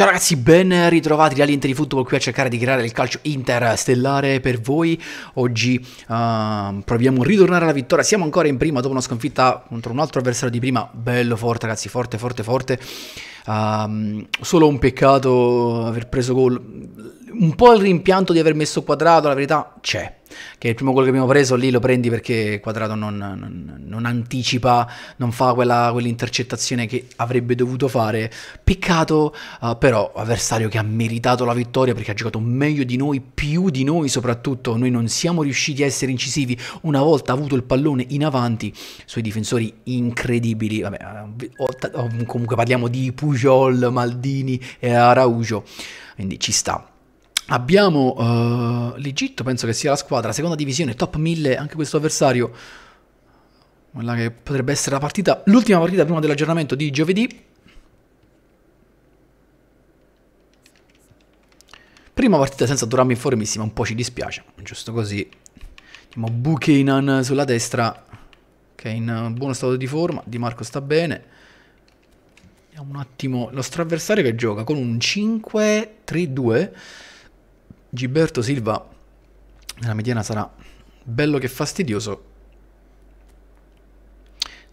Ciao ragazzi, ben ritrovati da Aliente di Football qui a cercare di creare il calcio interstellare per voi. Oggi uh, proviamo a ritornare alla vittoria. Siamo ancora in prima dopo una sconfitta contro un altro avversario di prima, bello forte ragazzi, forte forte forte. Um, solo un peccato aver preso gol. Un po' il rimpianto di aver messo quadrato, la verità c'è. Che il primo gol che abbiamo preso lì lo prendi perché quadrato non, non, non anticipa, non fa quella, quell'intercettazione che avrebbe dovuto fare. Peccato, uh, però, avversario che ha meritato la vittoria perché ha giocato meglio di noi, più di noi soprattutto. Noi non siamo riusciti a essere incisivi una volta avuto il pallone in avanti sui difensori incredibili. Vabbè, eh, comunque parliamo di Pugliese Pujol, Maldini e Araujo, quindi ci sta. Abbiamo uh, l'Egitto, penso che sia la squadra, seconda divisione, top 1000, anche questo avversario, quella che potrebbe essere la partita, l'ultima partita prima dell'aggiornamento di giovedì. Prima partita senza Durami in formissima, un po' ci dispiace, giusto così. Andiamo Buchanan sulla destra, che è in buono stato di forma, Di Marco sta bene. Vediamo un attimo. Il nostro avversario che gioca con un 5-3-2. Giberto Silva nella mediana sarà bello che fastidioso.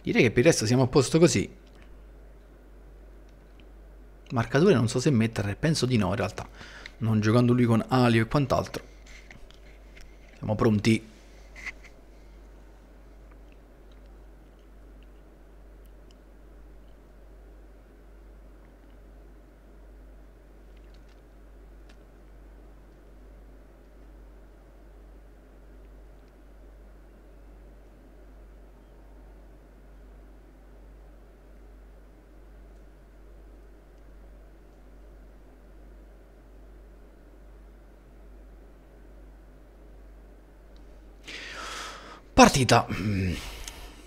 Direi che per il resto siamo a posto così. Marcature non so se mettere, penso di no in realtà. Non giocando lui con Alio e quant'altro. Siamo pronti. Partita mm,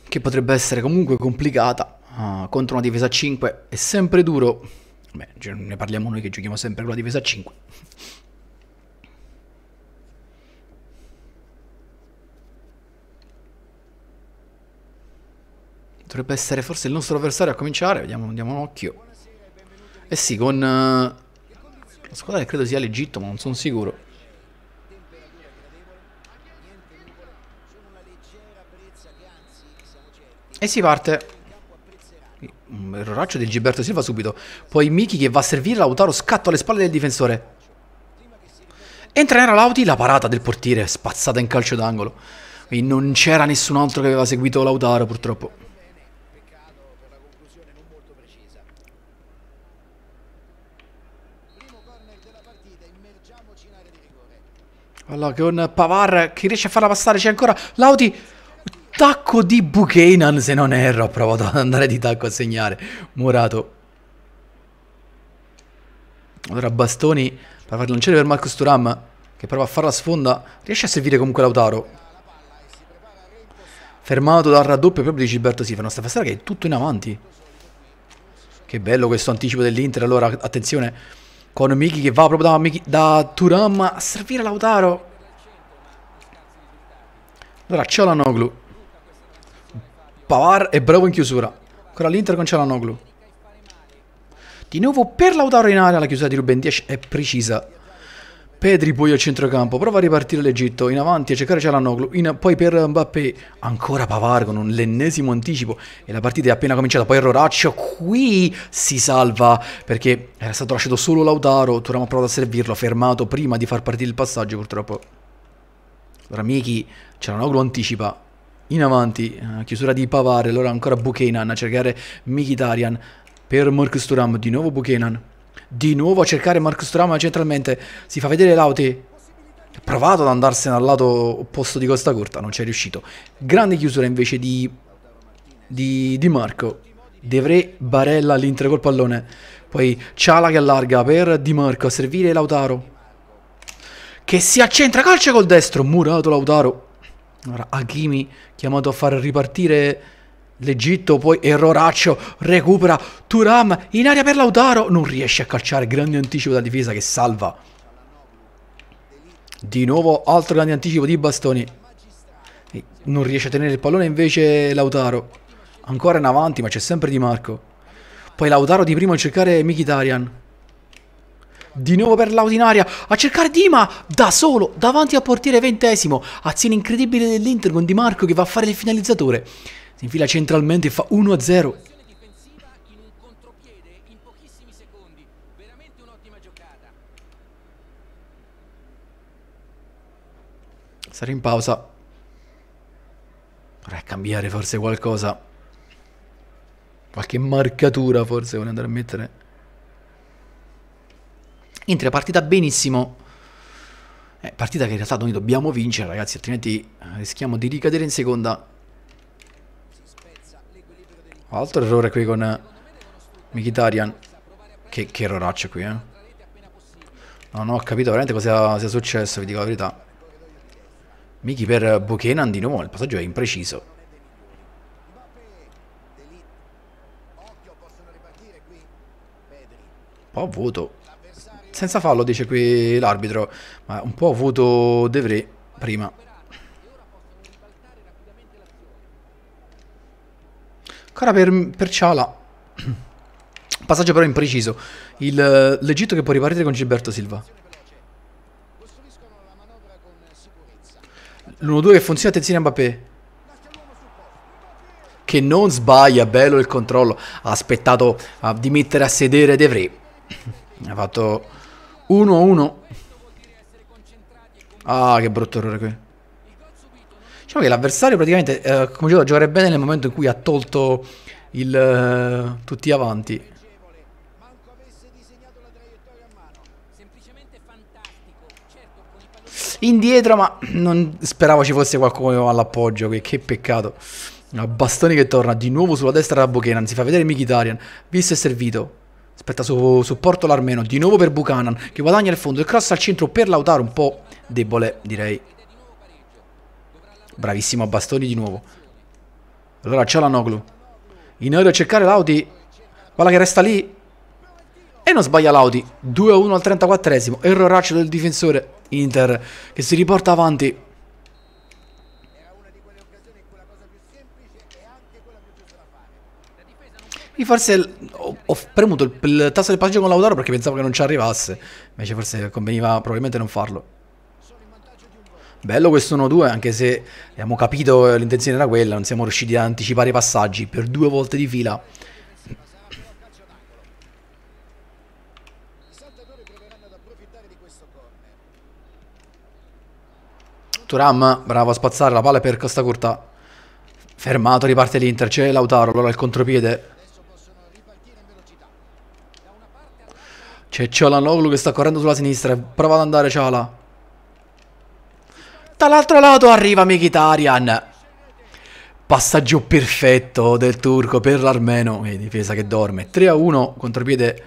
che potrebbe essere comunque complicata uh, contro una difesa 5 è sempre duro. Beh, ne parliamo noi che giochiamo sempre con la difesa 5. Dovrebbe essere forse il nostro avversario a cominciare, vediamo, diamo un occhio. Eh sì, con uh, la squadra che credo sia l'Egitto, ma non sono sicuro. E eh si parte. Un mm, erroraccio di Gilberto Silva subito. Poi Miki che va a servire Lautaro, scatto alle spalle del difensore. Entra in era Lauti, la parata del portiere, spazzata in calcio d'angolo. Quindi non c'era nessun altro che aveva seguito Lautaro purtroppo. Allora, con Pavar che riesce a farla passare, c'è ancora Lauti tacco di Buchanan, se non erro, ha provato ad andare di tacco a segnare. Murato. Allora Bastoni per far il per Marcus Turam, che prova a fare la sfonda. Riesce a servire comunque Lautaro. Fermato dal raddoppio proprio di Gilberto Sifano. Sta passare che è tutto in avanti. Che bello questo anticipo dell'Inter. Allora, attenzione, con Miki che va proprio da, Miki, da Turam a servire Lautaro. Allora, ciao la Noglu. Pavar è bravo in chiusura. Ancora l'Inter con Cialanoglu. Di nuovo per Lautaro in area la chiusura di Ruben 10 è precisa. Pedri poi al centrocampo, prova a ripartire l'Egitto, in avanti a cercare Cialanoglu, in, poi per Mbappé, ancora Pavar con l'ennesimo anticipo e la partita è appena cominciata, poi Roraccio qui si salva perché era stato lasciato solo Lautaro, Turam ha provato a servirlo, fermato prima di far partire il passaggio purtroppo. Ora Miki, Cialanoglu anticipa, in avanti, chiusura di Pavare, allora ancora Buchanan a cercare Mkhitaryan per Marcus Thuram, di nuovo Buchanan, di nuovo a cercare Marcus Thuram centralmente, si fa vedere Lauti, ha provato ad andarsene al lato opposto di Costa Corta, non ci è riuscito, grande chiusura invece di, di, di Marco, Devre Barella all'inter col pallone, poi Ciala che allarga per Di Marco a servire Lautaro, che si accentra, calcio col destro, murato Lautaro, allora, Hakimi chiamato a far ripartire l'Egitto, poi erroraccio, recupera Turam in aria per Lautaro, non riesce a calciare, grande anticipo da difesa che salva. Di nuovo altro grande anticipo di Bastoni. Non riesce a tenere il pallone invece Lautaro. Ancora in avanti ma c'è sempre Di Marco. Poi Lautaro di primo a cercare Mkhitaryan. Di nuovo per l'auto in aria a cercare Dima da solo davanti al portiere ventesimo. Azione incredibile dell'Inter con Di Marco che va a fare il finalizzatore. Si infila centralmente e fa 1-0. Sarà in pausa. Vorrei cambiare forse qualcosa. Qualche marcatura forse vuole andare a mettere. Entra è partita benissimo, Eh, partita che in realtà noi dobbiamo vincere ragazzi, altrimenti eh, rischiamo di ricadere in seconda. Altro errore qui con eh, Mkhitaryan. Che, che erroraccio qui, eh. Non ho capito veramente cosa sia successo, vi dico la verità. Miki per Buchanan di nuovo, il passaggio è impreciso. Un po' vuoto senza fallo dice qui l'arbitro, ma un po' ha avuto De Vrij prima. ancora per, per Ciala. Passaggio però impreciso. Eh, L'Egitto che può ripartire con Gilberto Silva. L'1-2 che funziona, attenzione a Mbappé. Che non sbaglia, bello il controllo. Ha aspettato a, ah, di mettere a sedere De Vrij. Ha fatto 1 1. Ah, che brutto errore qui. Diciamo che l'avversario praticamente eh, cominciato a giocare bene nel momento in cui ha tolto il, eh, tutti gli avanti. Indietro, ma non speravo ci fosse qualcuno all'appoggio. Che, che peccato. Bastoni che torna di nuovo sulla destra da Buchanan. Si fa vedere Mikitarian. Visto e servito. Aspetta su, supporto l'Armeno, di nuovo per Buchanan, che guadagna il fondo, il cross al centro per Lautaro, un po' debole direi. Bravissimo a bastoni di nuovo. Allora c'è la Noglu. In aereo a cercare l'Audi. Quella che resta lì. E non sbaglia l'Audi. 2-1 al 34esimo. Erroraccio del difensore Inter che si riporta avanti. Qui forse ho premuto il, il tasto del passaggio con Lautaro perché pensavo che non ci arrivasse. Invece forse conveniva probabilmente non farlo. Bello questo 1-2, anche se abbiamo capito l'intenzione era quella, non siamo riusciti ad anticipare i passaggi per due volte di fila. Turam, bravo a spazzare la palla per Costa Curta. Fermato, riparte l'Inter, c'è Lautaro, allora il contropiede. C'è Cialanoglu che sta correndo sulla sinistra. Prova ad andare Ciala. Dall'altro lato arriva Mkhitaryan. Passaggio perfetto del turco per l'armeno. E difesa che dorme. 3 a 1 contropiede.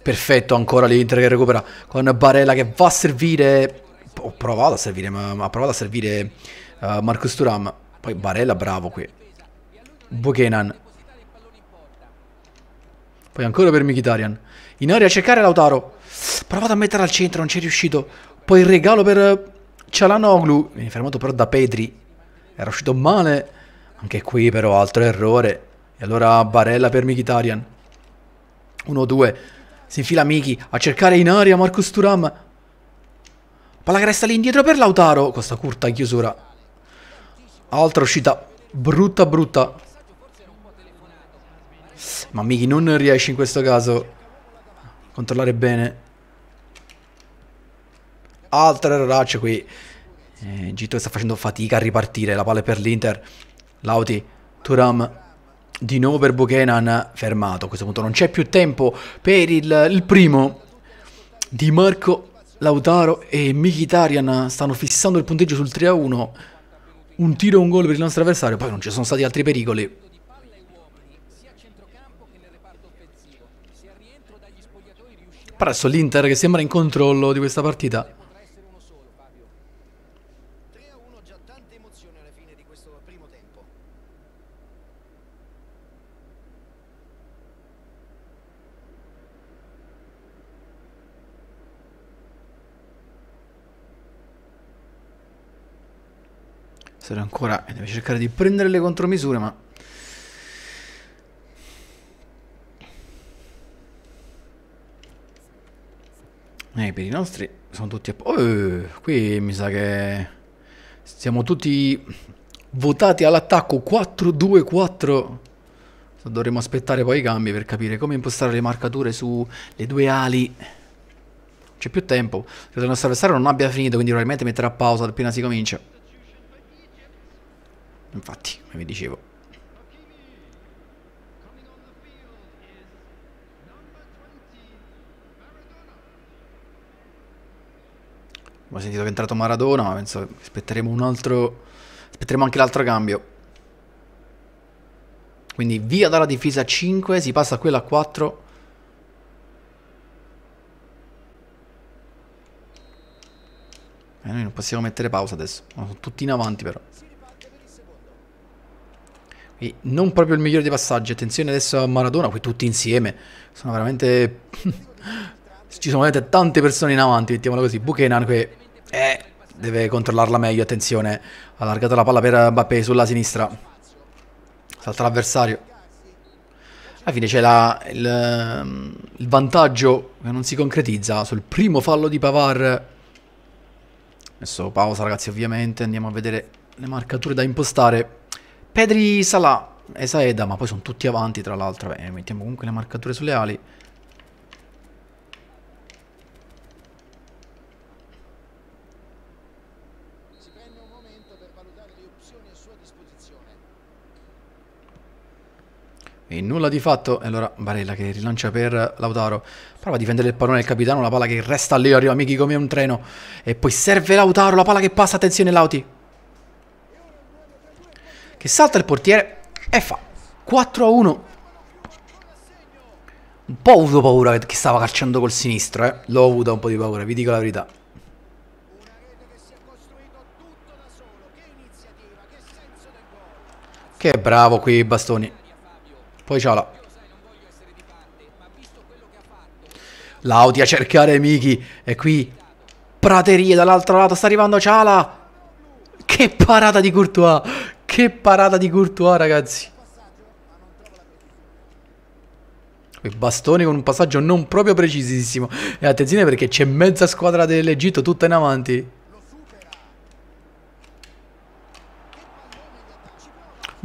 Perfetto ancora l'Inter che recupera con Barella che va a servire. Ho provato a servire, ma, ha provato a servire uh, Marcus Turam. Poi Barella bravo qui. Buchenan Poi ancora per Mkhitaryan. Inori a cercare Lautaro. Provato a mettere al centro, non ci è riuscito. Poi il regalo per eh, Cialanoglu. Viene fermato però da Pedri. Era uscito male. Anche qui però altro errore. E allora Barella per Mkhitaryan. 1-2. Si infila Miki a cercare in aria Marcus Turam. Palla che resta lì indietro per Lautaro. Questa curta in chiusura. Altra uscita brutta brutta. Ma Miki non riesce in questo caso Controllare bene. Altra erroraccia qui. Eh, Gitto sta facendo fatica a ripartire. La palla per l'Inter. Lauti, Turam. Di nuovo per Buchanan. Fermato. A questo punto non c'è più tempo per il, il primo. Di Marco Lautaro e Mkhitaryan stanno fissando il punteggio sul 3-1. Un tiro e un gol per il nostro avversario. Poi non ci sono stati altri pericoli. adesso l'Inter che sembra in controllo di questa partita. Sarà ancora, eh, deve cercare di prendere le contromisure ma... Eh, per i nostri sono tutti a... Oh, qui mi sa che siamo tutti votati all'attacco 4-2-4. Dovremmo aspettare poi i cambi per capire come impostare le marcature sulle due ali. C'è più tempo. Credo il nostro avversario non abbia finito, quindi probabilmente metterà pausa appena si comincia. Infatti, come vi dicevo. Abbiamo sentito che è entrato Maradona, ma penso che aspetteremo un altro... Aspetteremo anche l'altro cambio. Quindi via dalla difesa 5, si passa a quella 4. E eh, noi non possiamo mettere pausa adesso. Sono tutti in avanti però. E non proprio il migliore dei passaggi. Attenzione adesso a Maradona, qui tutti insieme. Sono veramente... Ci sono veramente tante persone in avanti, mettiamola così. Buchanan che eh, deve controllarla meglio, attenzione. Ha allargato la palla per Mbappé sulla sinistra. Salta l'avversario. Alla fine c'è il, ehm, il, vantaggio che non si concretizza sul primo fallo di Pavar. Adesso pausa ragazzi ovviamente, andiamo a vedere le marcature da impostare. Pedri Salah e Saeda, ma poi sono tutti avanti tra l'altro. mettiamo comunque le marcature sulle ali. E nulla di fatto. E allora Barella che rilancia per Lautaro. Prova a difendere il pallone del capitano. La palla che resta lì. Arriva Michi come un treno. E poi serve Lautaro. La palla che passa. Attenzione Lauti. Che salta il portiere. E fa 4 a 1. Un po' ho avuto paura che stava calciando col sinistro. Eh. L'ho avuta un po' di paura. Vi dico la verità. Che bravo qui i Bastoni. Poi c'ha la... Lauti a cercare Miki. E qui praterie dall'altro lato. Sta arrivando Ciala. Che parata di Courtois. Che parata di Courtois, ragazzi. Il bastone con un passaggio non proprio precisissimo. E attenzione perché c'è mezza squadra dell'Egitto tutta in avanti.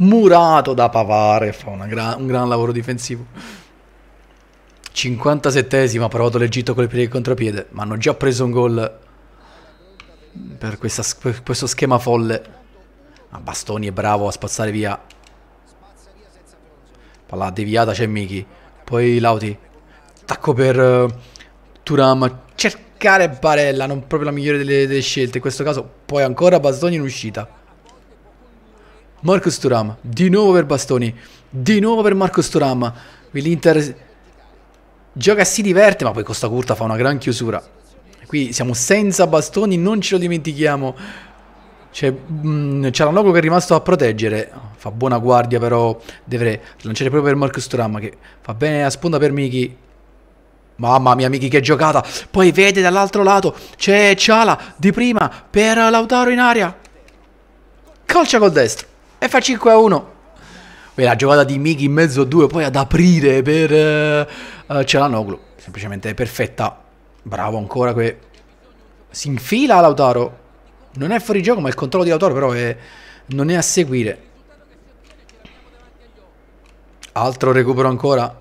murato da Pavare, fa gra- un gran lavoro difensivo. 57esima, ha provato l'Egitto con il piede contropiede, ma hanno già preso un gol per, questa, per questo schema folle. Ma Bastoni è bravo a spazzare via. Palla deviata c'è Miki. Poi Lauti. Attacco per uh, eh, Turam. Cercare Barella, non proprio la migliore delle, delle scelte in questo caso. Poi ancora Bastoni in uscita. Marcus Turam, di nuovo per Bastoni, di nuovo per Marcus Turam. Qui l'Inter gioca, si diverte, ma poi Costa Curta fa una gran chiusura. Qui siamo senza Bastoni, non ce lo dimentichiamo. C'è mm, Cialanoglu che è rimasto a proteggere, fa buona guardia però, deve lanciare proprio per Marcus Turam che fa bene a sponda per Miki. Mamma mia, Miki che giocata. Poi vede dall'altro lato, c'è Ciala di prima per Lautaro in aria. Calcia col destro e fa 5 a 1. Vedi la giocata di Miki in mezzo a due, poi ad aprire per uh, Celanoglu, semplicemente perfetta. Bravo ancora qui. Si infila Lautaro. Non è fuori gioco, ma il controllo di Lautaro però è... non è a seguire. Altro recupero ancora.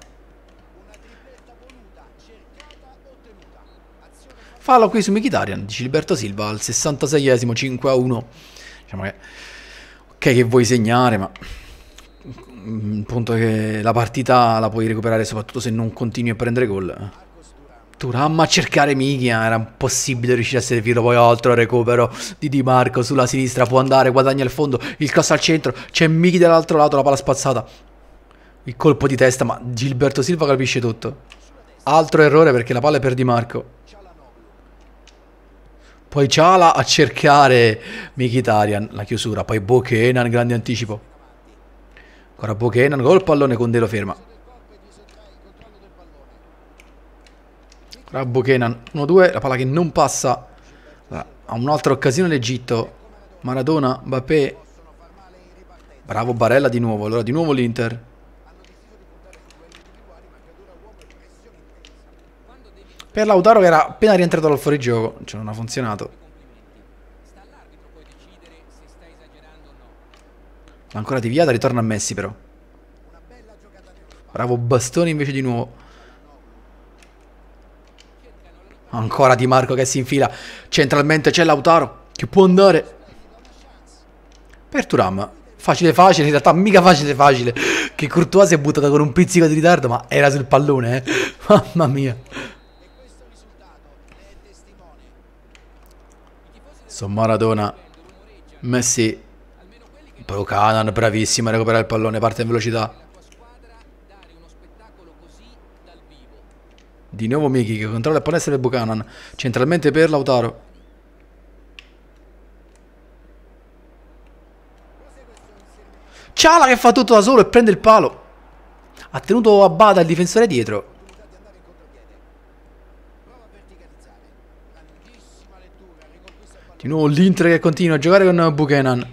Fallo qui su Mkhitaryan, dice Liberto Silva al 66esimo 5 a 1. Diciamo che ok che vuoi segnare, ma il punto è che la partita la puoi recuperare soprattutto se non continui a prendere gol. Turam a cercare Michia, era impossibile riuscire a servirlo, poi altro recupero di Di Marco sulla sinistra, può andare, guadagna il fondo, il cross al centro, c'è Michi dall'altro lato, la palla spazzata. Il colpo di testa, ma Gilberto Silva capisce tutto. Altro errore perché la palla è per Di Marco poi Ciala a cercare Mkhitaryan, la chiusura, poi Bokenan, grande anticipo. Ancora Bokenan gol pallone, Condelo ferma. Ancora Bokenan, 1-2, la palla che non passa. Ha un'altra occasione l'Egitto. Maradona, Mbappé. Bravo Barella di nuovo, allora di nuovo l'Inter. per Lautaro che era appena rientrato dal fuorigioco, cioè non ha funzionato. Ma Ancora di deviata, ritorna a Messi però. Bravo Bastoni invece di nuovo. Ancora Di Marco che si infila. Centralmente c'è Lautaro che può andare. Per Turam. Facile facile, in realtà mica facile facile. Che Courtois si è buttata con un pizzico di ritardo, ma era sul pallone, eh. Mamma mia. su Maradona Messi Procanan bravissimo a recuperare il pallone parte in velocità di nuovo Miki che controlla il pallone per Buchanan centralmente per Lautaro Ciala che fa tutto da solo e prende il palo ha tenuto a bada il difensore dietro Di nuovo l'Inter che continua a giocare con Buchanan.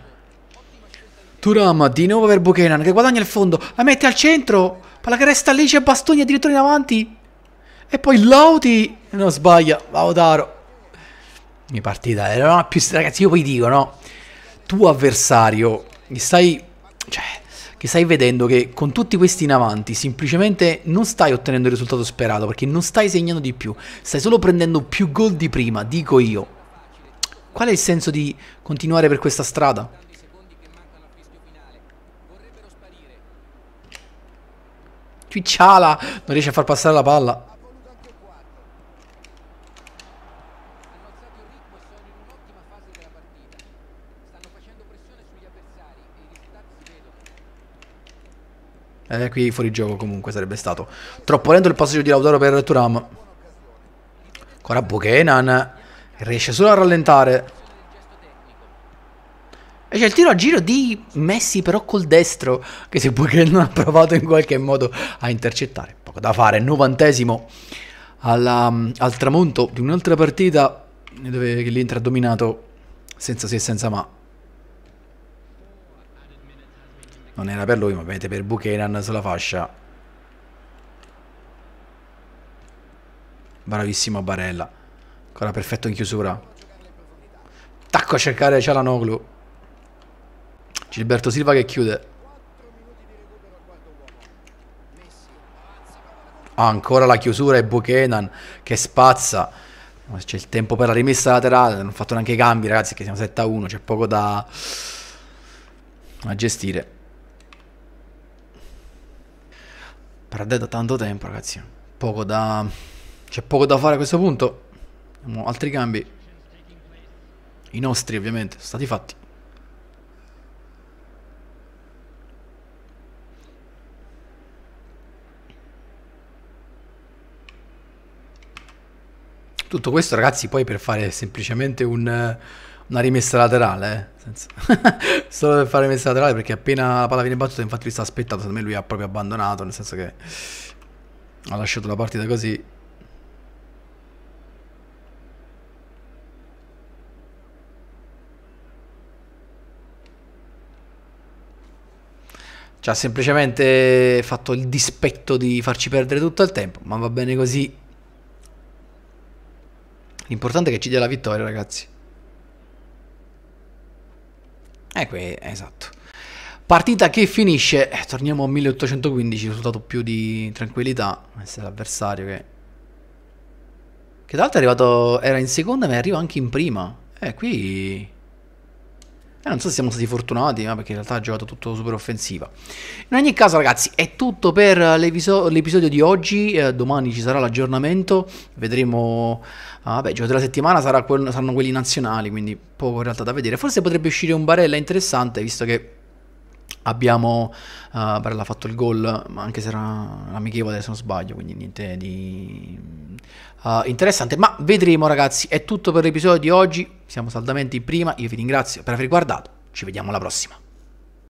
Turam, di nuovo per Buchanan che guadagna il fondo. La mette al centro. Palla che resta lì, c'è Bastoni addirittura in avanti. E poi Lauti. No, sbaglia. Lautaro. Mi partita era una più... Ragazzi, io poi dico, no? Tu avversario, gli stai... Cioè, che stai vedendo che con tutti questi in avanti semplicemente non stai ottenendo il risultato sperato perché non stai segnando di più, stai solo prendendo più gol di prima, dico io. Qual è il senso di continuare per questa strada? Qui Ciala non riesce a far passare la palla. Eh, qui fuori gioco comunque sarebbe stato. Troppo lento il passaggio di Lautaro per Turam. Ancora Buchanan. Riesce solo a rallentare. E c'è il tiro a giro di Messi però col destro, che se poi che non ha provato in qualche modo a intercettare. Poco da fare, novantesimo alla, mm, al tramonto di un'altra partita dove l'Inter ha dominato senza se e senza ma. Non era per lui, ma ovviamente per Buchanan sulla fascia. Bravissimo Barella. Ancora perfetto in chiusura. Tacco a cercare Cialanoglu. Gilberto Silva che chiude. ancora la chiusura e Buchanan che spazza. C'è il tempo per la rimessa laterale. Non ho fatto neanche i cambi, ragazzi, che siamo 7-1. C'è poco da... da gestire. Perdete tanto tempo, ragazzi. Poco da... C'è poco da fare a questo punto. Abbiamo altri cambi. I nostri ovviamente sono stati fatti. Tutto questo ragazzi poi per fare semplicemente un, una rimessa laterale, eh? Senza... solo per fare rimessa laterale perché appena la palla viene battuta infatti lui sta aspettando, secondo me lui ha proprio abbandonato, nel senso che ha lasciato la partita così Ci ha semplicemente fatto il dispetto di farci perdere tutto il tempo, ma va bene così. L'importante è che ci dia la vittoria, ragazzi. E eh, qui, esatto. Partita che finisce, eh, torniamo a 1815, risultato più di tranquillità. Questo è l'avversario che... Che tra l'altro è arrivato, era in seconda ma arriva anche in prima. Eh, qui e eh, non so se siamo stati fortunati, ma perché in realtà ha giocato tutto super offensiva. In ogni caso, ragazzi, è tutto per l'episodio di oggi. Eh, domani ci sarà l'aggiornamento. Vedremo. Ah, beh, il gioco della settimana sarà que- saranno quelli nazionali, quindi poco in realtà da vedere. Forse potrebbe uscire un barella interessante, visto che Abbiamo, uh, Barella ha fatto il gol, anche se era amichevole se non sbaglio, quindi niente di uh, interessante. Ma vedremo ragazzi, è tutto per l'episodio di oggi, siamo saldamente in prima, io vi ringrazio per aver guardato, ci vediamo alla prossima.